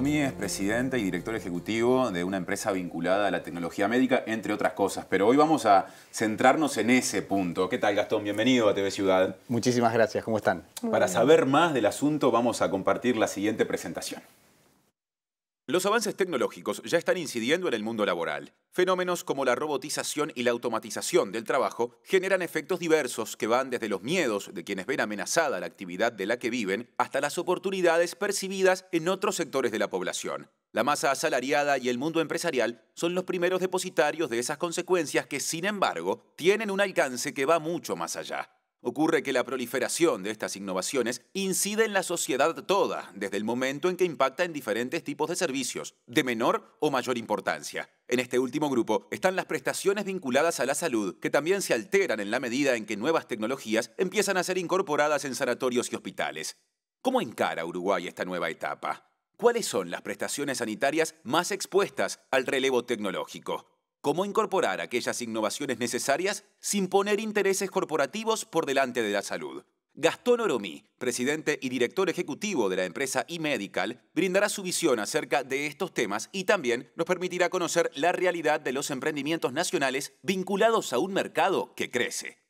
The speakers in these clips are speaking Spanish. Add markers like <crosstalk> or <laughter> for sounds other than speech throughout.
Mí es presidente y director ejecutivo de una empresa vinculada a la tecnología médica, entre otras cosas, pero hoy vamos a centrarnos en ese punto. ¿Qué tal, Gastón? Bienvenido a TV Ciudad. Muchísimas gracias, ¿cómo están? Para saber más del asunto vamos a compartir la siguiente presentación. Los avances tecnológicos ya están incidiendo en el mundo laboral. Fenómenos como la robotización y la automatización del trabajo generan efectos diversos que van desde los miedos de quienes ven amenazada la actividad de la que viven hasta las oportunidades percibidas en otros sectores de la población. La masa asalariada y el mundo empresarial son los primeros depositarios de esas consecuencias que, sin embargo, tienen un alcance que va mucho más allá. Ocurre que la proliferación de estas innovaciones incide en la sociedad toda, desde el momento en que impacta en diferentes tipos de servicios, de menor o mayor importancia. En este último grupo están las prestaciones vinculadas a la salud, que también se alteran en la medida en que nuevas tecnologías empiezan a ser incorporadas en sanatorios y hospitales. ¿Cómo encara Uruguay esta nueva etapa? ¿Cuáles son las prestaciones sanitarias más expuestas al relevo tecnológico? cómo incorporar aquellas innovaciones necesarias sin poner intereses corporativos por delante de la salud. Gastón Oromí, presidente y director ejecutivo de la empresa eMedical, brindará su visión acerca de estos temas y también nos permitirá conocer la realidad de los emprendimientos nacionales vinculados a un mercado que crece.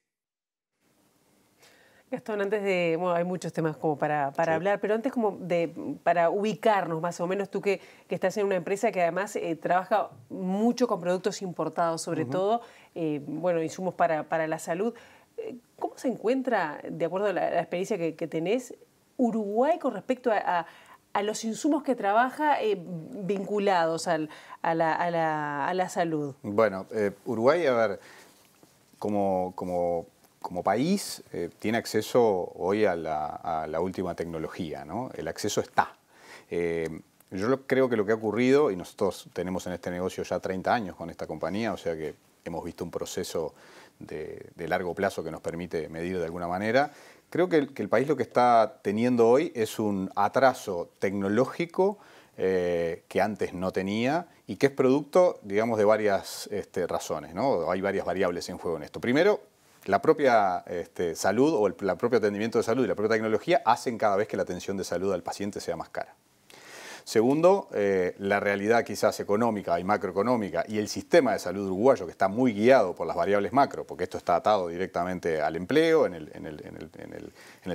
Gastón, antes de, bueno, hay muchos temas como para, hablar, pero antes como de, para ubicarnos más o menos, tú que, estás en una empresa que además eh, trabaja mucho con productos importados, sobre todo, eh, bueno, insumos para, la salud, eh, ¿cómo se encuentra, de acuerdo a la, experiencia que, tenés, Uruguay con respecto a, los insumos que trabaja vinculados a, la, salud? Bueno, Uruguay, a ver, como... como como país eh, tiene acceso hoy a la, última tecnología, ¿no? El acceso está. Eh, yo creo que lo que ha ocurrido, y nosotros tenemos en este negocio ya 30 años con esta compañía, o sea que hemos visto un proceso de, largo plazo que nos permite medir de alguna manera, creo que el, país lo que está teniendo hoy es un atraso tecnológico eh, que antes no tenía y que es producto, digamos, de varias este, razones, ¿no? Hay varias variables en juego en esto. Primero, la propia este, salud o el propio atendimiento de salud y la propia tecnología hacen cada vez que la atención de salud al paciente sea más cara. Segundo, eh, la realidad quizás económica y macroeconómica y el sistema de salud uruguayo que está muy guiado por las variables macro, porque esto está atado directamente al empleo, en el,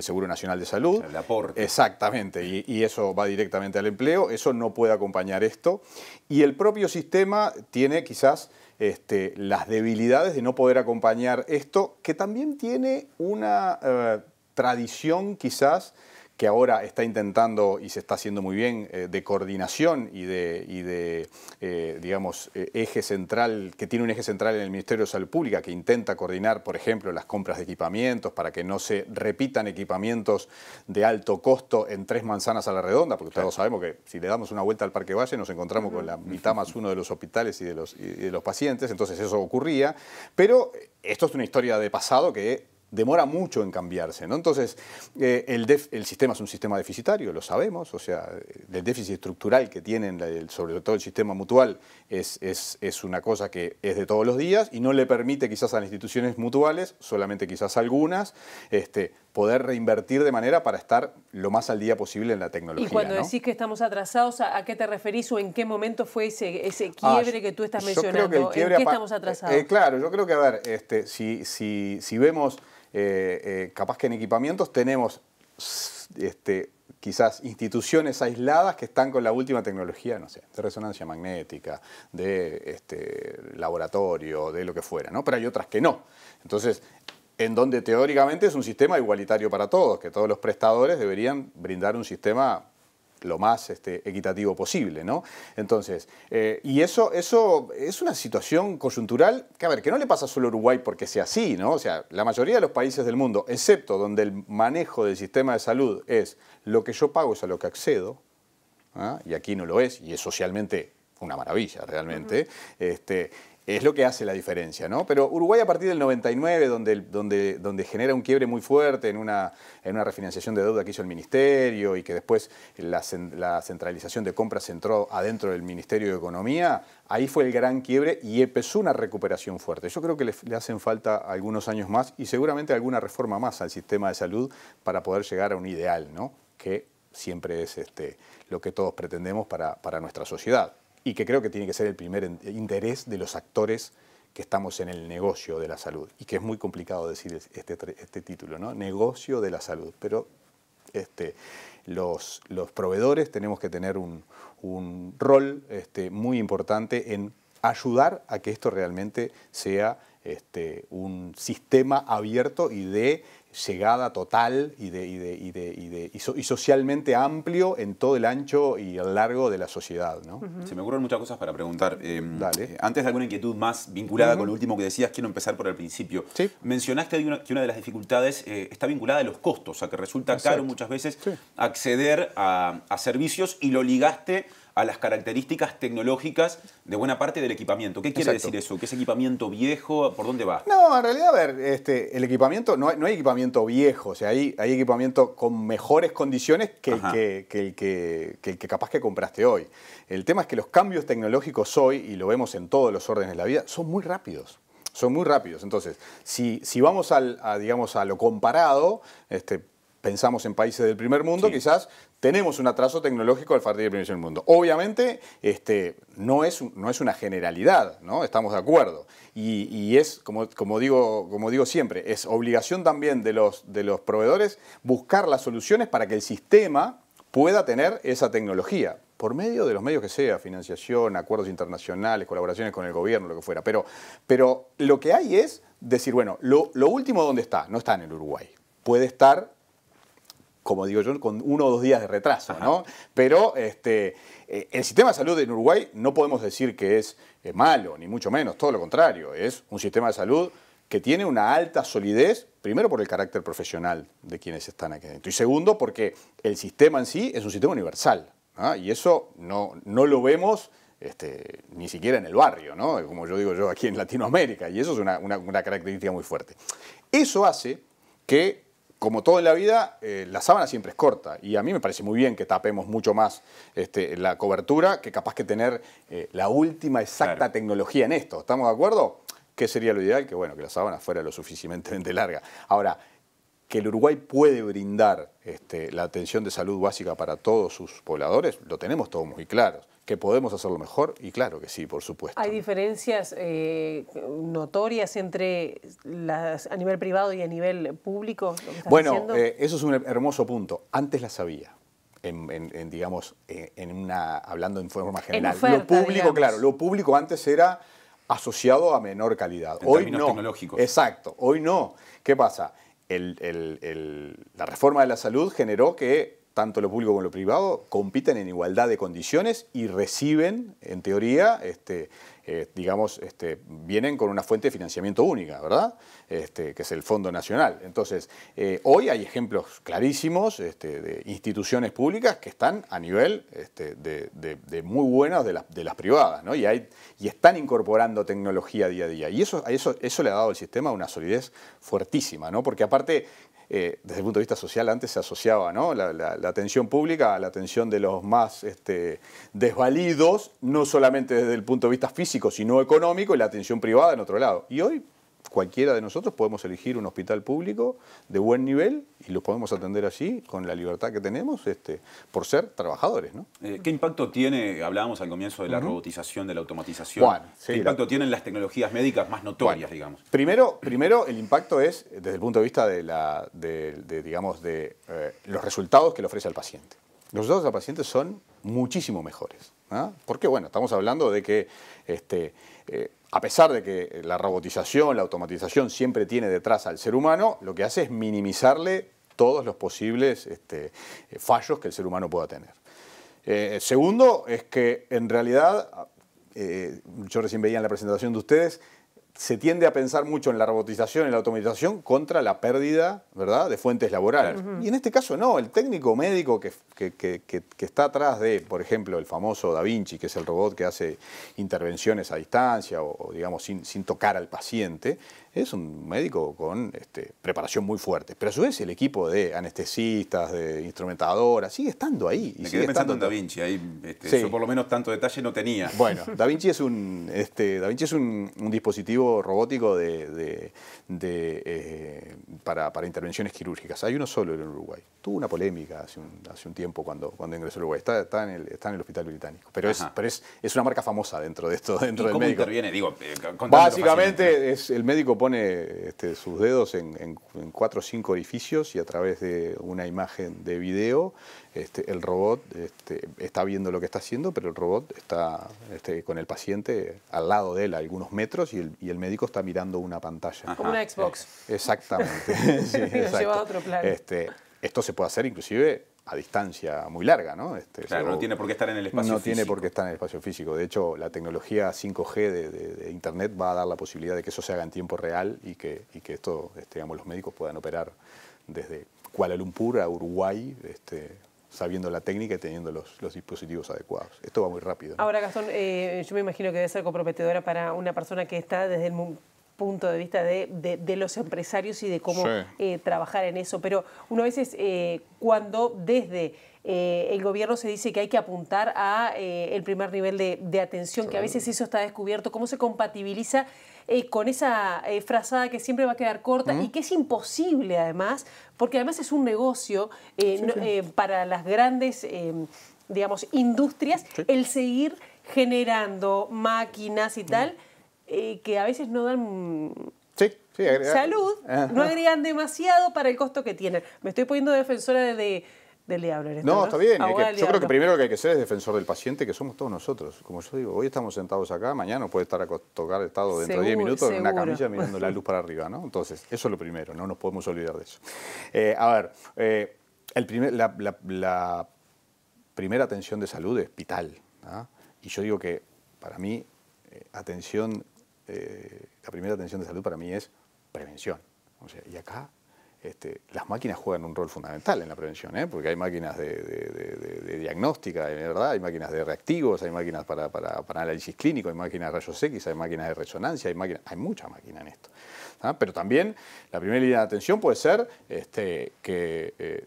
Seguro Nacional de Salud. El aporte. Exactamente, y, eso va directamente al empleo, eso no puede acompañar esto. Y el propio sistema tiene quizás este, las debilidades de no poder acompañar esto, que también tiene una eh, tradición quizás que ahora está intentando y se está haciendo muy bien eh, de coordinación y de, eh, digamos, eh, eje central, que tiene un eje central en el Ministerio de Salud Pública, que intenta coordinar, por ejemplo, las compras de equipamientos para que no se repitan equipamientos de alto costo en tres manzanas a la redonda, porque todos sabemos que si le damos una vuelta al Parque Valle nos encontramos con la mitad más uno de los hospitales y de los pacientes, entonces eso ocurría, pero esto es una historia de pasado que demora mucho en cambiarse. ¿no? Entonces, eh, el, el, sistema es un sistema deficitario, lo sabemos, o sea, eh, el déficit estructural que tienen, sobre todo el sistema mutual, es, es, una cosa que es de todos los días y no le permite quizás a las instituciones mutuales, solamente quizás algunas, este, poder reinvertir de manera para estar lo más al día posible en la tecnología. Y cuando decís que estamos atrasados, ¿a, qué te referís o en qué momento fue ese, ese ah, quiebre que tú estás mencionando? ¿En qué estamos eh, atrasados? claro, yo creo que, a ver, este, si, si, si vemos... Eh, eh, capaz que en equipamientos tenemos este, quizás instituciones aisladas que están con la última tecnología, no sé, de resonancia magnética, de este, laboratorio, de lo que fuera, ¿no? Pero hay otras que no. Entonces, en donde teóricamente es un sistema igualitario para todos, que todos los prestadores deberían brindar un sistema lo más este, equitativo posible, ¿no? Entonces, eh, y eso, eso es una situación coyuntural que, a ver, que no le pasa solo a Uruguay porque sea así, ¿no? O sea, la mayoría de los países del mundo, excepto donde el manejo del sistema de salud es lo que yo pago es a lo que accedo, ¿ah? y aquí no lo es, y es socialmente una maravilla realmente, es lo que hace la diferencia, ¿no? Pero Uruguay a partir del 99, donde, donde, donde genera un quiebre muy fuerte en una, en una refinanciación de deuda que hizo el Ministerio y que después la, centralización de compras entró adentro del Ministerio de Economía, ahí fue el gran quiebre y empezó una recuperación fuerte. Yo creo que le, hacen falta algunos años más y seguramente alguna reforma más al sistema de salud para poder llegar a un ideal, ¿no? Que siempre es este, lo que todos pretendemos para nuestra sociedad y que creo que tiene que ser el primer eh, interés de los actores que estamos en el negocio de la salud, y que es muy complicado decir este, este, título, ¿no? Negocio de la salud, pero este, los, los proveedores tenemos que tener un, un rol este, muy importante en ayudar a que esto realmente sea este, un sistema abierto y de llegada total y, de, y, de, y, de, y, y, socialmente amplio en todo el ancho y el largo de la sociedad. Se me ocurren muchas cosas para preguntar. Em, eh, antes de alguna inquietud más vinculada con lo último que decías, quiero empezar por el principio. Mencionaste que una de las dificultades eh, está vinculada a los costos, o sea que resulta caro muchas veces acceder a, a servicios y lo ligaste a las características tecnológicas de buena parte del equipamiento. ¿Qué quiere decir eso? ¿Qué es equipamiento viejo? ¿Por dónde va? No, en realidad, a ver, este, el equipamiento, no hay, no hay equipamiento viejo, o sea, hay, equipamiento con mejores condiciones que el que, capaz que compraste hoy. El tema es que los cambios tecnológicos hoy, y lo vemos en todos los órdenes de la vida, son muy rápidos son muy rápidos. Entonces, si, si vamos a, digamos, a lo comparado, este, pensamos en países del primer mundo, quizás tenemos un atraso tecnológico al partir del primer mundo. Obviamente, este, no, es, no es una generalidad, ¿no? Estamos de acuerdo. Y, es, como, como, digo, como digo siempre, es obligación también de los, de los proveedores buscar las soluciones para que el sistema pueda tener esa tecnología por medio de los medios que sea, financiación, acuerdos internacionales, colaboraciones con el gobierno, lo que fuera. Pero, pero lo que hay es decir, bueno, lo, lo último dónde está, no está en el Uruguay. Puede estar como digo yo, con uno o dos días de retraso, ¿no? Pero este, eh, el sistema de salud en Uruguay no podemos decir que es eh, malo, ni mucho menos, todo lo contrario, es un sistema de salud que tiene una alta solidez, primero por el carácter profesional de quienes están aquí dentro, y segundo porque el sistema en sí es un sistema universal, y eso no, no lo vemos este, ni siquiera en el barrio, ¿no? como yo digo yo aquí en Latinoamérica, y eso es una característica muy fuerte. Eso hace que como todo en la vida, eh, la sábana siempre es corta y a mí me parece muy bien que tapemos mucho más este, la cobertura que capaz que tener eh, la última exacta tecnología en esto. ¿Estamos de acuerdo? ¿Qué sería lo ideal? Que bueno, que la sábana fuera lo suficientemente <laughs> larga. Ahora, que el Uruguay puede brindar este, la atención de salud básica para todos sus pobladores, lo tenemos todos muy claros que podemos hacerlo mejor y claro que sí, por supuesto. Hay diferencias eh, notorias entre las a nivel privado y a nivel público. bueno, eh, eso es un hermoso punto. Antes las había. En, digamos, eh, en una, hablando en forma general. lo público, claro, lo público antes era asociado a menor calidad. En hoy no. Tecnológicos. Exacto, hoy no. ¿Qué pasa? la reforma de la salud generó que tanto lo público como lo privado, compiten en igualdad de condiciones y reciben, en teoría, este, eh, digamos, este, vienen con una fuente de financiamiento única, ¿verdad? Este, que es el Fondo Nacional. Entonces, eh, hoy hay ejemplos clarísimos de instituciones públicas que están a nivel de, muy buenas de, las privadas, Y, están incorporando tecnología día a día. Y eso, eso, le ha dado al sistema una solidez fuertísima, ¿no? Porque aparte eh, desde el punto de vista social antes se asociaba la, atención pública a la atención de los más este, desvalidos, no solamente desde el punto de vista físico, sino económico, y la atención privada en otro lado. Y hoy cualquiera de nosotros podemos elegir un hospital público de buen nivel y los podemos atender allí con la libertad que tenemos este, por ser trabajadores. ¿no? Eh, ¿Qué impacto tiene, hablábamos al comienzo de la robotización, de la automatización, qué impacto tienen las tecnologías médicas más notorias, digamos? Primero, primero, el impacto es desde el punto de vista de, la, digamos, de eh, los resultados que le ofrece al paciente. Los resultados al paciente son muchísimo mejores. ¿ah? Porque, bueno, estamos hablando de que este, eh, a pesar de que la robotización, la automatización siempre tiene detrás al ser humano, lo que hace es minimizarle todos los posibles este, eh, fallos que el ser humano pueda tener. Eh, segundo, es que en realidad, eh, yo recién veía en la presentación de ustedes, se tiende a pensar mucho en la robotización, en la automatización, contra la pérdida ¿verdad? de fuentes laborales. Y en este caso no, el técnico médico que, está atrás de, por ejemplo, el famoso Da Vinci, que es el robot que hace intervenciones a distancia o, digamos, sin, sin tocar al paciente, es un médico con este, preparación muy fuerte. Pero a su vez el equipo de anestesistas, de instrumentadoras, sigue estando ahí. Y Me quedé pensando en Da Vinci, ahí este, yo por lo menos tanto detalle no tenía. Bueno, <laughs> Da Vinci es un, este, da Vinci es un, dispositivo robótico de, eh, para, intervenciones quirúrgicas. Hay uno solo en Uruguay. Tuvo una polémica hace un, tiempo cuando, cuando ingresó a Uruguay. Está, está, en el, Hospital Británico. Pero, es, es, una marca famosa dentro de esto, dentro ¿Y cómo interviene? Digo, eh, Básicamente es el médico pone este, sus dedos en, cuatro o cinco orificios y a través de una imagen de video, este, el robot este, está viendo lo que está haciendo, pero el robot está con el paciente al lado de él, a algunos metros, y el, médico está mirando una pantalla. Como una Xbox. Exactamente. <laughs> sí, lleva a otro esto se puede hacer inclusive a distancia muy larga, ¿no? Este, claro, no tiene por qué estar en el espacio físico. No tiene por qué estar en el espacio físico. De hecho, la tecnología 5G de, Internet va a dar la posibilidad de que eso se haga en tiempo real y que, que esto, este, digamos, los médicos puedan operar desde Kuala Lumpur a Uruguay, este, sabiendo la técnica y teniendo los, los, dispositivos adecuados. Esto va muy rápido. Ahora, Gastón, eh, yo me imagino que debe ser comprometedora para una persona que está desde el mundo punto de vista de, los empresarios y de cómo eh, trabajar en eso. Pero uno a veces eh, cuando desde eh, el gobierno se dice que hay que apuntar a el primer nivel de, atención, que a veces eso está descubierto, cómo se compatibiliza con esa frazada que siempre va a quedar corta y que es imposible además, porque además es un negocio para las grandes, digamos, industrias el seguir generando máquinas y tal eh, que a veces no dan salud, no agregan demasiado para el costo que tienen. Me estoy poniendo defensora de, de del diablo. Este no, está bien. yo creo que primero lo que hay que ser es defensor del paciente, que somos todos nosotros. Como yo digo, hoy estamos sentados acá, mañana puede estar a tocar estado dentro de 10 minutos en una camilla mirando la luz para arriba, ¿no? Entonces, eso es lo primero, no nos podemos olvidar de eso. Eh, a ver, eh, el primer, la, primera atención de salud es vital. ¿ah? Y yo digo que para mí, atención eh, la primera atención de salud para mí es prevención. y acá este, las máquinas juegan un rol fundamental en la prevención, ¿eh? porque hay máquinas de, de, diagnóstica, ¿verdad? hay máquinas de reactivos, hay máquinas para, para, análisis clínico, hay máquinas de rayos X, hay máquinas de resonancia, hay máquinas, hay mucha máquina en esto. Pero también la primera línea de atención puede ser este, que eh,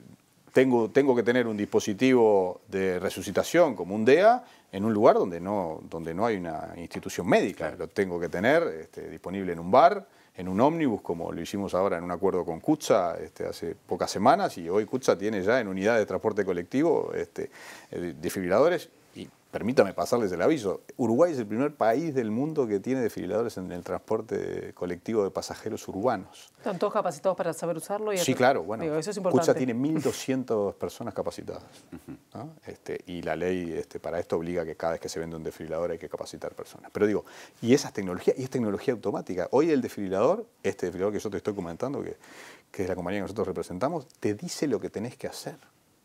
tengo, tengo que tener un dispositivo de resucitación como un DEA en un lugar donde no, donde no hay una institución médica. Lo tengo que tener este, disponible en un bar, en un ómnibus, como lo hicimos ahora en un acuerdo con CUTSA este, hace pocas semanas, y hoy CUTSA tiene ya en unidades de transporte colectivo este, eh, desfibriladores permítame pasarles el aviso, Uruguay es el primer país del mundo que tiene desfibriladores en el transporte colectivo de pasajeros urbanos. ¿Están todos capacitados para saber usarlo? Y sí, claro, bueno, eso es importante. Cucha tiene 1.200 <laughs> personas capacitadas este, y la ley este, para esto obliga que cada vez que se vende un desfibrilador hay que capacitar personas. Pero digo, y esas tecnologías, y es tecnología automática. Hoy el desfibrilador, este desfibrilador que yo te estoy comentando, que es la compañía que nosotros representamos, te dice lo que tenés que hacer.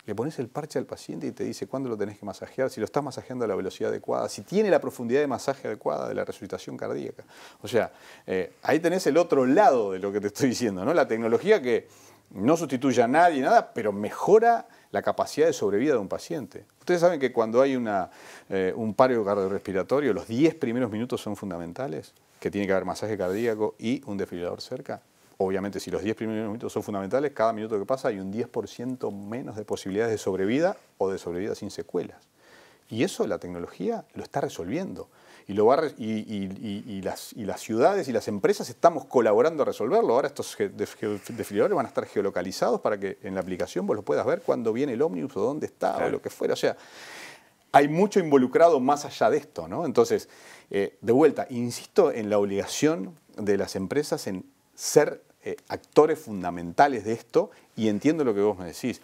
Le pones el parche al paciente y te dice cuándo lo tenés que masajear, si lo estás masajeando a la velocidad adecuada, si tiene la profundidad de masaje adecuada de la resucitación cardíaca. O sea, eh, ahí tenés el otro lado de lo que te estoy diciendo, ¿no? La tecnología que no sustituye a nadie, nada, pero mejora la capacidad de sobrevida de un paciente. Ustedes saben que cuando hay eh, un paro cardiorrespiratorio, los 10 primeros minutos son fundamentales, que tiene que haber masaje cardíaco y un desfibrilador cerca obviamente si los 10 primeros minutos son fundamentales, cada minuto que pasa hay un 10% menos de posibilidades de sobrevida o de sobrevida sin secuelas. Y eso la tecnología lo está resolviendo. Y, lo y, las, y, las, ciudades y las empresas estamos colaborando a resolverlo. Ahora estos desfiladores van a estar geolocalizados para que en la aplicación vos lo puedas ver cuando viene el ómnibus o dónde está o lo que fuera. O sea, hay mucho involucrado más allá de esto, ¿no? Entonces, eh, de vuelta, insisto en la obligación de las empresas en ser eh, actores fundamentales de esto y entiendo lo que vos me decís.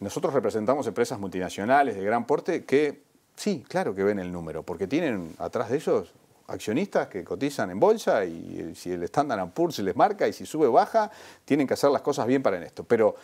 Nosotros representamos empresas multinacionales de gran porte que sí, claro que ven el número, porque tienen atrás de ellos accionistas que cotizan en bolsa y eh, si el Standard Poor's les marca y si sube o baja, tienen que hacer las cosas bien para en esto. Pero,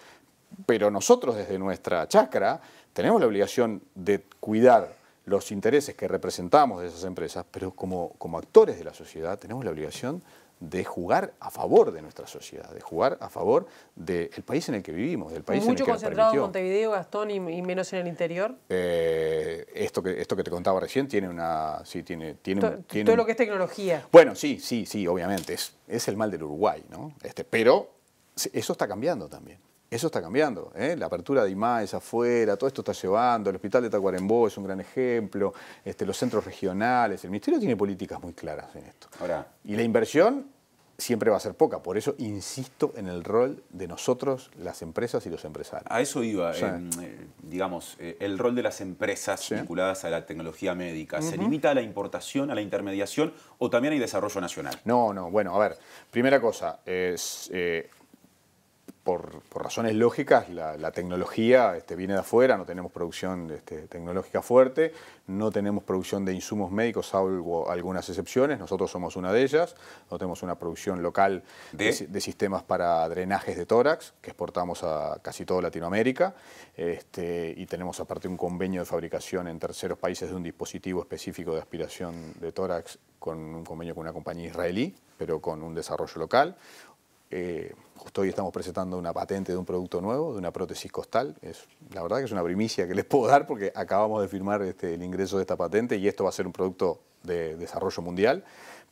pero nosotros desde nuestra chacra tenemos la obligación de cuidar los intereses que representamos de esas empresas, pero como, como actores de la sociedad tenemos la obligación de jugar a favor de nuestra sociedad, de jugar a favor del país en el que vivimos, del país en el que nos permitió. ¿Mucho concentrado en Montevideo, Gastón, y, menos en el interior? Eh, esto, que, esto que te contaba recién tiene una... Sí, tiene, tiene, todo lo que es tecnología. Bueno, sí, sí, sí, obviamente. Es, es el mal del Uruguay, ¿no? Este, pero eso está cambiando también. Eso está cambiando. ¿eh? La apertura de IMAES afuera, todo esto está llevando. El hospital de Tacuarembó es un gran ejemplo. Este, los centros regionales. El ministerio tiene políticas muy claras en esto. y la inversión siempre va a ser poca. Por eso insisto en el rol de nosotros, las empresas y los empresarios. A eso iba, em, eh, digamos, eh, el rol de las empresas vinculadas a la tecnología médica. ¿Se limita a la importación, a la intermediación o también hay desarrollo nacional? No, no, bueno, a ver, primera cosa, es, por, razones lógicas, la, tecnología este, viene de afuera, no tenemos producción este, tecnológica fuerte, no tenemos producción de insumos médicos, salvo algunas excepciones, nosotros somos una de ellas, no tenemos una producción local de, sistemas para drenajes de tórax, que exportamos a casi toda Latinoamérica, este, y tenemos aparte un convenio de fabricación en terceros países de un dispositivo específico de aspiración de tórax con un convenio con una compañía israelí, pero con un desarrollo local. Eh, justo hoy estamos presentando una patente de un producto nuevo, de una prótesis costal. Es, la verdad que es una primicia que les puedo dar porque acabamos de firmar este, el ingreso de esta patente y esto va a ser un producto de desarrollo mundial.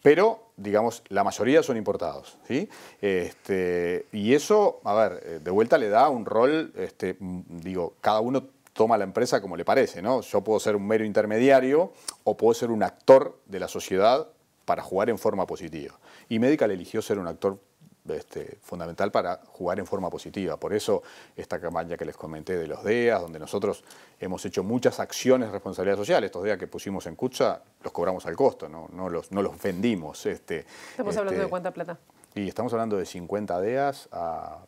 Pero, digamos, la mayoría son importados. ¿sí? Este, y eso, a ver, eh, de vuelta le da un rol, este, digo, cada uno toma la empresa como le parece, ¿no? Yo puedo ser un mero intermediario o puedo ser un actor de la sociedad para jugar en forma positiva. Y médica le eligió ser un actor este, fundamental para jugar en forma positiva. Por eso esta campaña que les comenté de los DEAS, donde nosotros hemos hecho muchas acciones de responsabilidad social. Estos DEA que pusimos en Cucha los cobramos al costo, no, los, vendimos. Este, estamos hablando de este, cuánta plata. Y estamos hablando de 50 DEAS a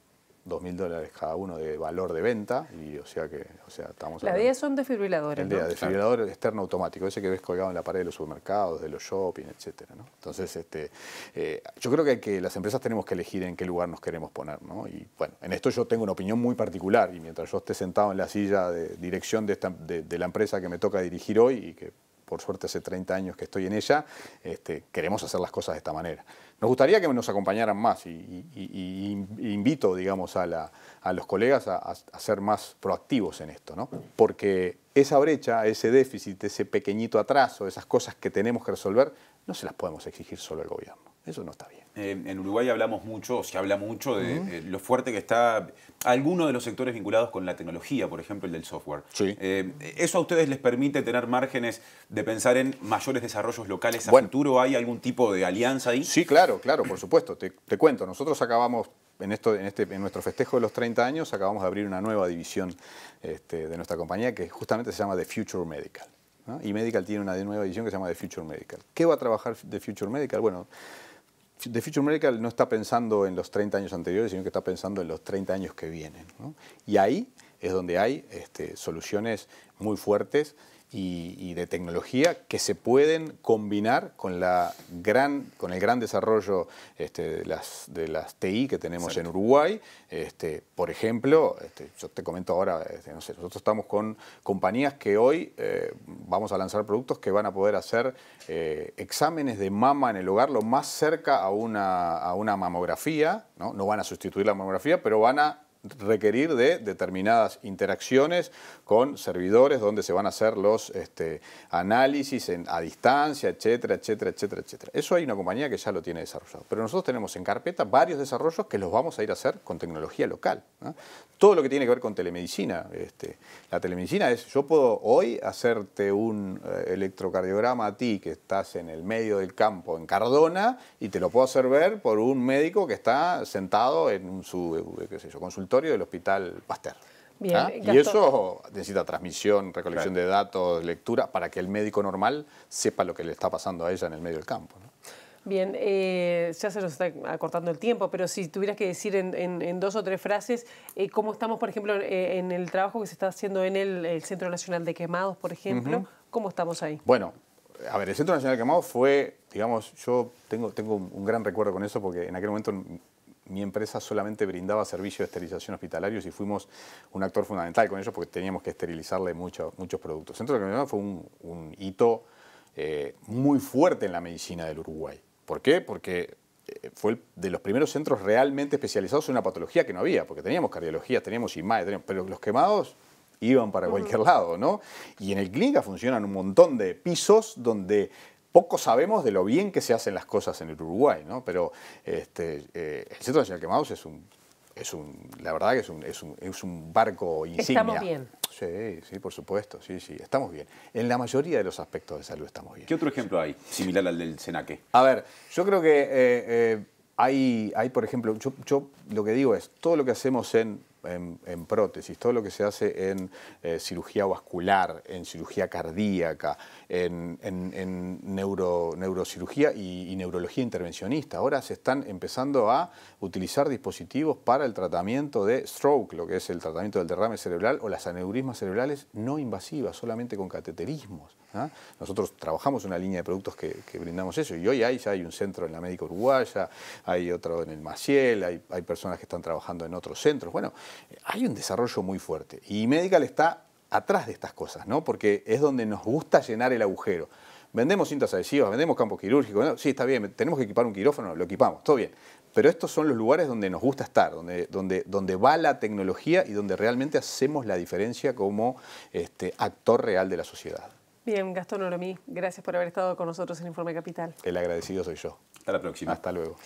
2.000 dólares cada uno de valor de venta, y o sea que o sea, estamos La DEA son desfibriladores. El DEA, desfibrilador externo automático, ese que ves colgado en la pared de los supermercados, de los shopping, etc. Entonces, este, eh, yo creo que, las empresas tenemos que elegir en qué lugar nos queremos poner. ¿no? Y bueno, en esto yo tengo una opinión muy particular, y mientras yo esté sentado en la silla de dirección de, la empresa que me toca dirigir hoy, y que por suerte hace 30 años que estoy en ella, este, queremos hacer las cosas de esta manera. Nos gustaría que nos acompañaran más y, invito, digamos, a, los colegas a, ser más proactivos en esto, ¿no? Porque esa brecha, ese déficit, ese pequeñito atraso, esas cosas que tenemos que resolver, no se las podemos exigir solo al gobierno. Eso no está bien en Uruguay hablamos mucho, se habla mucho de eh, lo fuerte que está alguno de los sectores vinculados con la tecnología, por ejemplo, el del software. Eh, ¿Eso a ustedes les permite tener márgenes de pensar en mayores desarrollos locales a futuro? ¿Hay algún tipo de alianza ahí? Sí, claro, claro, por supuesto. Te, cuento, nosotros acabamos en, esto, en, este, en nuestro festejo de los 30 años acabamos de abrir una nueva división este, de nuestra compañía que justamente se llama The Future Medical. Y Medical tiene una nueva división que se llama The Future Medical. ¿Qué va a trabajar The Future Medical? Bueno, The Future Medical no está pensando en los 30 años anteriores, sino que está pensando en los 30 años que vienen. Y ahí es donde hay este, soluciones muy fuertes y, de tecnología que se pueden combinar con, la gran, con el gran desarrollo este, de, las, TI que tenemos en Uruguay. Este, por ejemplo, este, yo te comento ahora, nosotros estamos con compañías que hoy eh, vamos a lanzar productos que van a poder hacer eh, exámenes de mama en el hogar lo más cerca a una, a una mamografía. ¿no? no van a sustituir la mamografía, pero van a requerir de determinadas interacciones con servidores donde se van a hacer los este, análisis a distancia, etcétera, etcétera, etcétera, etcétera. Eso hay una compañía que ya lo tiene desarrollado. Pero nosotros tenemos en carpeta varios desarrollos que los vamos a ir a hacer con tecnología local. Todo lo que tiene que ver con telemedicina. Este, la telemedicina es, yo puedo hoy hacerte un eh, electrocardiograma a ti que estás en el medio del campo, en Cardona, y te lo puedo hacer ver por un médico que está sentado en su, eh, consultorio del Hospital Pasteur. ¿Ah? Y eso necesita transmisión, recolección de datos, lectura, para que el médico normal sepa lo que le está pasando a ella en el medio del campo. Bien, eh, ya se nos está acortando el tiempo, pero si tuvieras que decir en, dos o tres frases eh, cómo estamos, por ejemplo, eh, en el trabajo que se está haciendo en el, Centro Nacional de Quemados, por ejemplo, ¿cómo estamos ahí? Bueno, a ver, el Centro Nacional de Quemados fue, digamos, yo tengo, tengo un gran recuerdo con eso porque en aquel momento mi empresa solamente brindaba servicios de esterilización hospitalarios y fuimos un actor fundamental con ellos porque teníamos que esterilizarle muchos productos. Centro de la fue un, hito eh, muy fuerte en la medicina del Uruguay. ¿Por qué? Porque eh, fue de los primeros centros realmente especializados en una patología que no había, porque teníamos cardiología, teníamos IMAE, pero los quemados iban para cualquier lado, ¿no? Y en el clínica funcionan un montón de pisos donde poco sabemos de lo bien que se hacen las cosas en el Uruguay, ¿no? Pero este, eh, el Centro Nacional Quemados es un, es un, la verdad que es un, es un, barco insignia. Estamos bien. Sí, sí, por supuesto, sí, sí, estamos bien. En la mayoría de los aspectos de salud estamos bien. ¿Qué otro ejemplo hay similar al del Senaque? A ver, yo creo que eh, eh, hay, hay, por ejemplo, yo lo que digo es, todo lo que hacemos en en, prótesis, todo lo que se hace en eh, cirugía vascular, en cirugía cardíaca, en, neurocirugía y, neurología intervencionista. Ahora se están empezando a utilizar dispositivos para el tratamiento de stroke, lo que es el tratamiento del derrame cerebral o las aneurismas cerebrales no invasivas, solamente con cateterismos. ¿ah? Nosotros trabajamos una línea de productos que, brindamos eso y hoy hay, ya hay un centro en la médica uruguaya, hay otro en el Maciel, hay, hay personas que están trabajando en otros centros. Bueno, hay un desarrollo muy fuerte. Y Medical está atrás de estas cosas, ¿no? Porque es donde nos gusta llenar el agujero. Vendemos cintas adhesivas, vendemos campos quirúrgicos, sí, está bien, tenemos que equipar un quirófano, lo equipamos, todo bien. Pero estos son los lugares donde nos gusta estar, donde, donde, donde va la tecnología y donde realmente hacemos la diferencia como este, actor real de la sociedad. Bien, Gastón Oromí, gracias por haber estado con nosotros en Informe Capital. El agradecido soy yo. Hasta la próxima. Hasta luego.